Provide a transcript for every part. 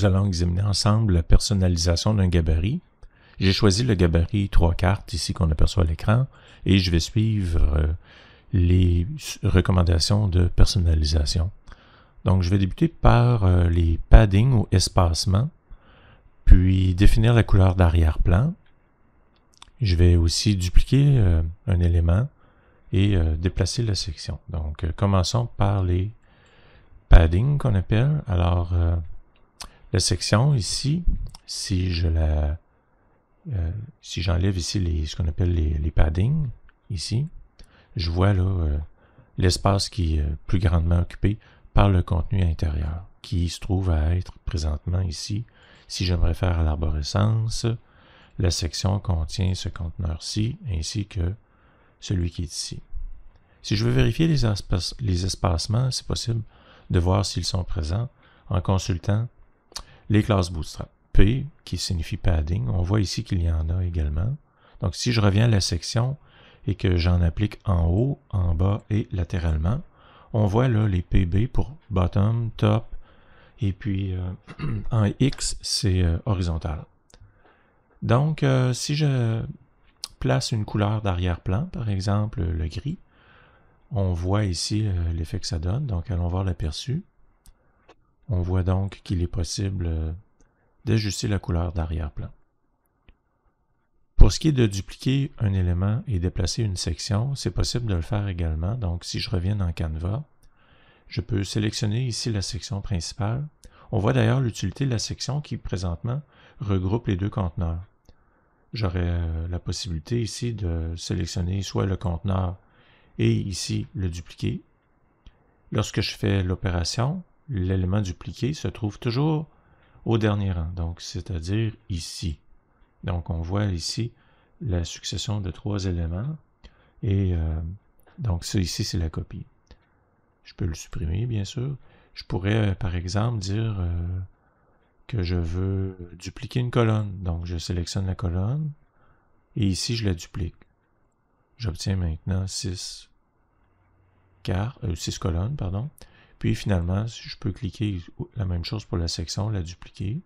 Nous allons examiner ensemble la personnalisation d'un gabarit. J'ai choisi le gabarit trois cartes ici qu'on aperçoit à l'écran et je vais suivre euh, les recommandations de personnalisation. Donc, je vais débuter par euh, les paddings ou espacements, puis définir la couleur d'arrière-plan. Je vais aussi dupliquer euh, un élément et déplacer la section. Donc, commençons par les paddings qu'on appelle. Alors, la section ici, si je la... Euh, si j'enlève ici les, ce qu'on appelle les, paddings, ici, je vois là euh, l'espace qui est euh, plus grandement occupé par le contenu intérieur, qui se trouve à être présentement ici. Si j'aimerais faire réfère à l'arborescence, la section contient ce conteneur-ci, ainsi que celui qui est ici. Si je veux vérifier les, les espacements, c'est possible de voir s'ils sont présents en consultant les classes bootstrap. P, qui signifie padding, on voit ici qu'il y en a également. Donc si je reviens à la section et que j'en applique en haut, en bas et latéralement, on voit là les PB pour bottom, top, et puis euh, en X, c'est euh, horizontal. Donc euh, si je place une couleur d'arrière-plan, par exemple le gris, on voit ici l'effet que ça donne, donc allons voir l'aperçu. On voit donc qu'il est possible euh, d'ajuster la couleur d'arrière-plan. Pour ce qui est de dupliquer un élément et déplacer une section, c'est possible de le faire également. Donc, si je reviens dans Canva, je peux sélectionner ici la section principale. On voit d'ailleurs l'utilité de la section qui, présentement, regroupe les deux conteneurs. J'aurai euh, la possibilité ici de sélectionner soit le conteneur et ici le dupliquer. Lorsque je fais l'opération, l'élément dupliqué se trouve toujours au dernier rang, donc c'est-à-dire ici. Donc on voit ici la succession de trois éléments et euh, donc ça ici c'est la copie. Je peux le supprimer bien sûr. Je pourrais euh, par exemple dire euh, que je veux dupliquer une colonne. Donc je sélectionne la colonne et ici je la duplique. J'obtiens maintenant 6 car, six colonnes, pardon. Puis finalement, si je peux cliquer la même chose pour la section, la dupliquer.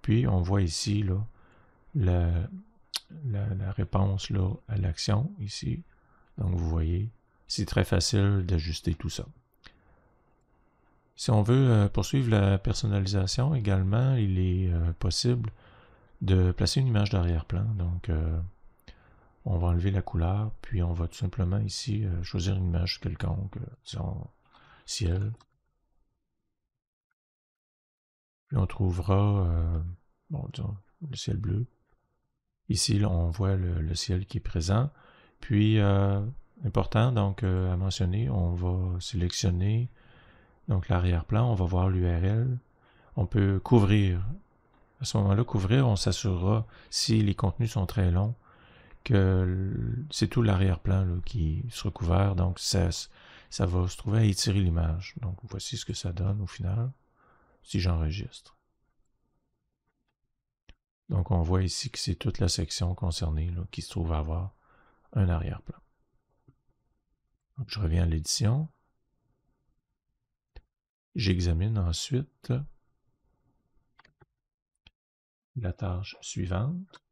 Puis on voit ici là, la, réponse là, à l'action ici. Donc vous voyez, c'est très facile d'ajuster tout ça. Si on veut euh, poursuivre la personnalisation également, il est euh, possible de placer une image d'arrière-plan. Donc, euh, on va enlever la couleur, puis on va tout simplement ici choisir une image quelconque ciel. Puis on trouvera euh, le ciel bleu. Ici, on voit le, ciel qui est présent. Puis, euh, important donc euh, à mentionner, on va sélectionner donc l'arrière-plan, on va voir l'URL. On peut couvrir. À ce moment-là, couvrir, on s'assurera, si les contenus sont très longs, que c'est tout l'arrière-plan qui sera couvert Donc, ça, ça va se trouver à étirer l'image. Donc voici ce que ça donne au final si j'enregistre. Donc on voit ici que c'est toute la section concernée qui se trouve à avoir un arrière-plan. Je reviens à l'édition. J'examine ensuite la tâche suivante.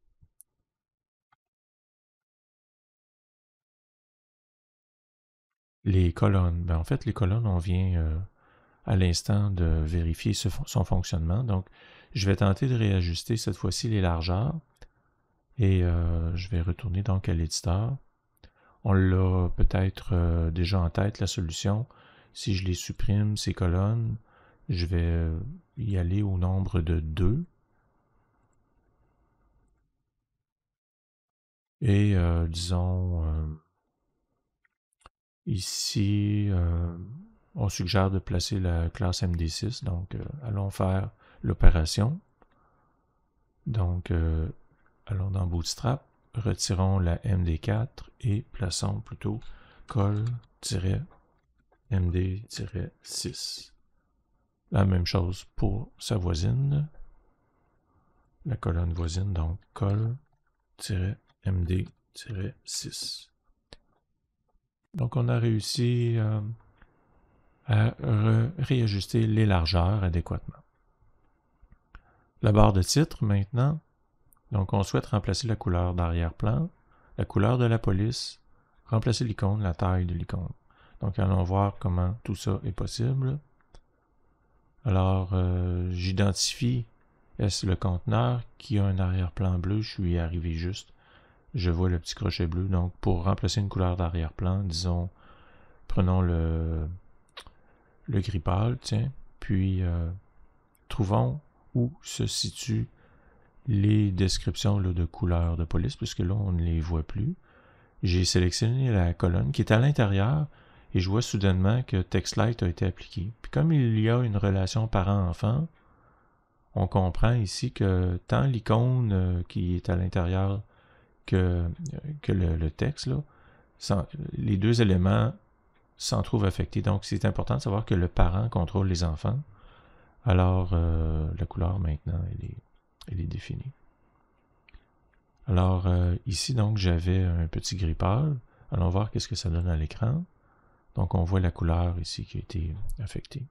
Les colonnes, ben en fait, les colonnes, on vient euh, à l'instant de vérifier son fonctionnement. Donc, je vais tenter de réajuster cette fois-ci les largeurs et euh, je vais retourner donc à l'éditeur. On l'a peut-être euh, déjà en tête, la solution. Si je les supprime, ces colonnes, je vais y aller au nombre de 2. Et disons Ici, euh, on suggère de placer la classe MD6. Donc, euh, allons faire l'opération. Donc, euh, allons dans Bootstrap, retirons la MD4 et plaçons plutôt col-md-6. La même chose pour sa voisine, la colonne voisine, donc col-md-6. Donc, on a réussi euh, à réajuster les largeurs adéquatement. La barre de titre maintenant. Donc, on souhaite remplacer la couleur d'arrière-plan, la couleur de la police, remplacer l'icône, la taille de l'icône. Donc, allons voir comment tout ça est possible. Alors, euh, j'identifie est-ce le conteneur qui a un arrière-plan bleu. Je suis arrivé juste je vois le petit crochet bleu. Donc, pour remplacer une couleur d'arrière-plan, disons, prenons le, le gris pâle, tiens, puis euh, trouvons où se situent les descriptions de couleurs de police, puisque là, on ne les voit plus. J'ai sélectionné la colonne qui est à l'intérieur et je vois soudainement que light a été appliqué. Puis comme il y a une relation parent-enfant, on comprend ici que tant l'icône euh, qui est à l'intérieur que, le, texte, les deux éléments s'en trouvent affectés. Donc, c'est important de savoir que le parent contrôle les enfants. Alors, euh, la couleur maintenant, elle est, définie. Alors, euh, ici, donc, j'avais un petit gris pâle. Allons voir qu'est-ce que ça donne à l'écran. Donc, on voit la couleur ici qui a été affectée,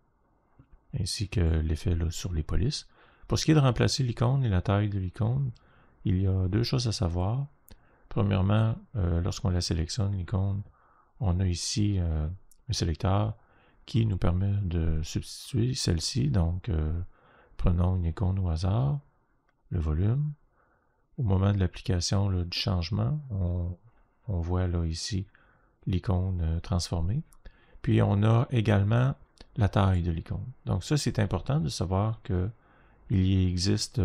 ainsi que l'effet sur les polices. Pour ce qui est de remplacer l'icône et la taille de l'icône, il y a deux choses à savoir. Premièrement, euh, lorsqu'on la sélectionne, l'icône, on a ici euh, un sélecteur qui nous permet de substituer celle-ci. Donc, euh, prenons une icône au hasard, le volume. Au moment de l'application du changement, on, voit là ici l'icône transformée. Puis on a également la taille de l'icône. Donc ça, c'est important de savoir qu'il existe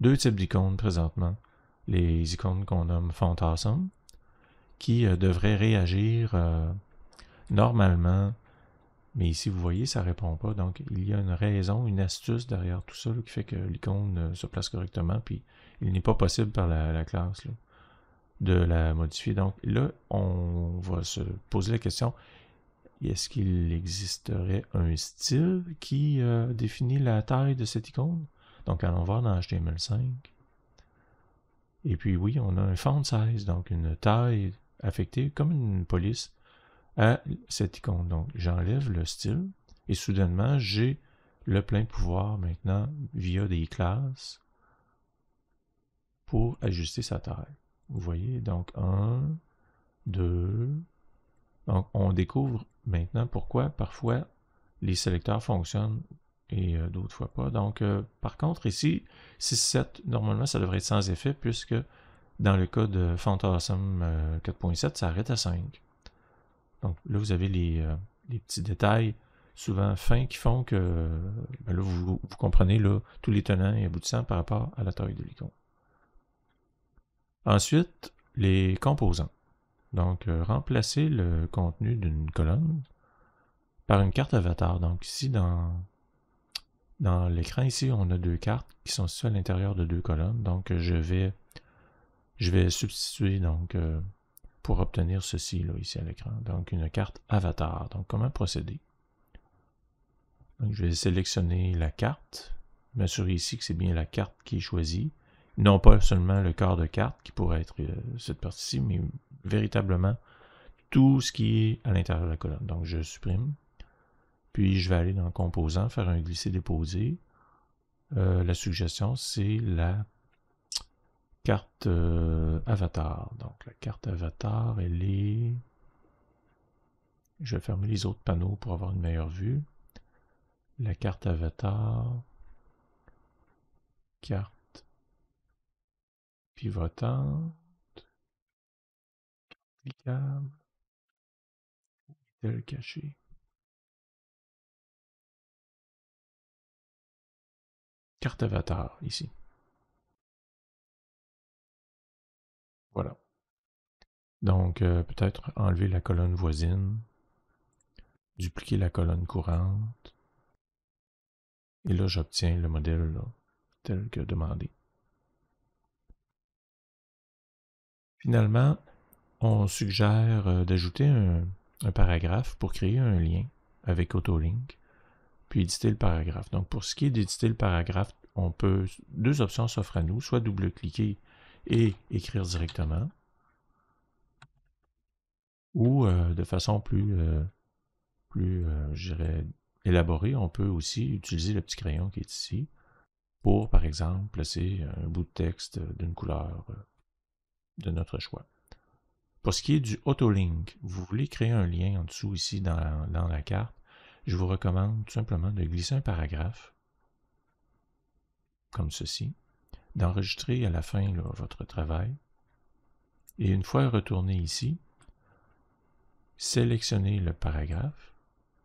deux types d'icônes présentement les icônes qu'on nomme Fantasm, qui devrait euh, devraient réagir euh, normalement. Mais ici, vous voyez, ça répond pas. Donc, il y a une raison, une astuce derrière tout ça qui fait que l'icône euh, se place correctement. Puis, il n'est pas possible par la, classe de la modifier. Donc, là, on va se poser la question est-ce qu'il existerait un style qui définit la taille de cette icône? Donc, allons voir dans HTML5. Et puis oui, on a un font size, donc une taille affectée comme une police à cette icône. Donc j'enlève le style et soudainement j'ai le plein pouvoir maintenant via des classes pour ajuster sa taille. Vous voyez, donc 1, 2. Donc on découvre maintenant pourquoi parfois les sélecteurs fonctionnent et euh, d'autres fois pas. Donc, euh, par contre, ici, 6.7, normalement, ça devrait être sans effet, puisque dans le cas de Phantasm 4.7, euh, ça arrête à 5. Donc là, vous avez les, petits détails, souvent fins, qui font que ben là, vous, comprenez là, tous les tenants et aboutissants par rapport à la taille de l'icône. Ensuite, les composants. Donc, remplacer le contenu d'une colonne par une carte avatar. Donc, ici, dans dans l'écran ici, on a deux cartes qui sont situées à l'intérieur de deux colonnes. Donc, je vais, je vais substituer donc, euh, pour obtenir ceci là, ici à l'écran. Donc, une carte avatar. Donc, comment procéder? je vais sélectionner la carte. M'assurer ici que c'est bien la carte qui est choisie. Non pas seulement le corps de carte qui pourrait être euh, cette partie-ci, mais véritablement tout ce qui est à l'intérieur de la colonne. Donc, je supprime. Puis je vais aller dans le composant, faire un glisser-déposer. Euh, la suggestion, c'est la carte euh, avatar. Donc la carte avatar, elle est... Je vais fermer les autres panneaux pour avoir une meilleure vue. La carte avatar, carte pivotante, cliquable, carte avatar ici. Voilà. Donc, euh, peut-être enlever la colonne voisine, dupliquer la colonne courante, et là, j'obtiens le modèle tel que demandé. Finalement, on suggère euh, d'ajouter un, paragraphe pour créer un lien avec Autolink éditer le paragraphe. Donc, pour ce qui est d'éditer le paragraphe, on peut, deux options s'offrent à nous, soit double-cliquer et écrire directement, ou euh, de façon plus, euh, plus euh, élaborée, on peut aussi utiliser le petit crayon qui est ici pour, par exemple, placer un bout de texte d'une couleur de notre choix. Pour ce qui est du auto link vous voulez créer un lien en dessous ici dans la carte je vous recommande tout simplement de glisser un paragraphe, comme ceci, d'enregistrer à la fin votre travail, et une fois retourné ici, sélectionnez le paragraphe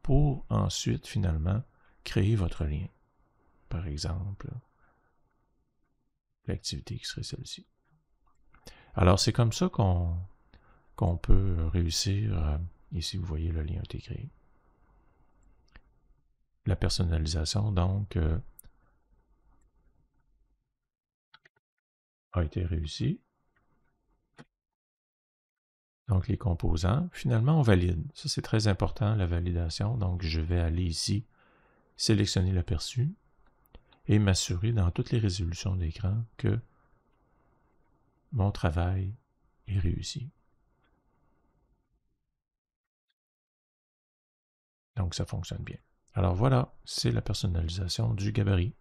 pour ensuite finalement créer votre lien. Par exemple, l'activité qui serait celle-ci. Alors c'est comme ça qu'on peut réussir. Euh, ici, vous voyez, le lien intégré la personnalisation, donc, euh, a été réussie. Donc, les composants. Finalement, on valide. Ça, c'est très important, la validation. Donc, je vais aller ici, sélectionner l'aperçu et m'assurer dans toutes les résolutions d'écran que mon travail est réussi. Donc, ça fonctionne bien. Alors voilà, c'est la personnalisation du gabarit.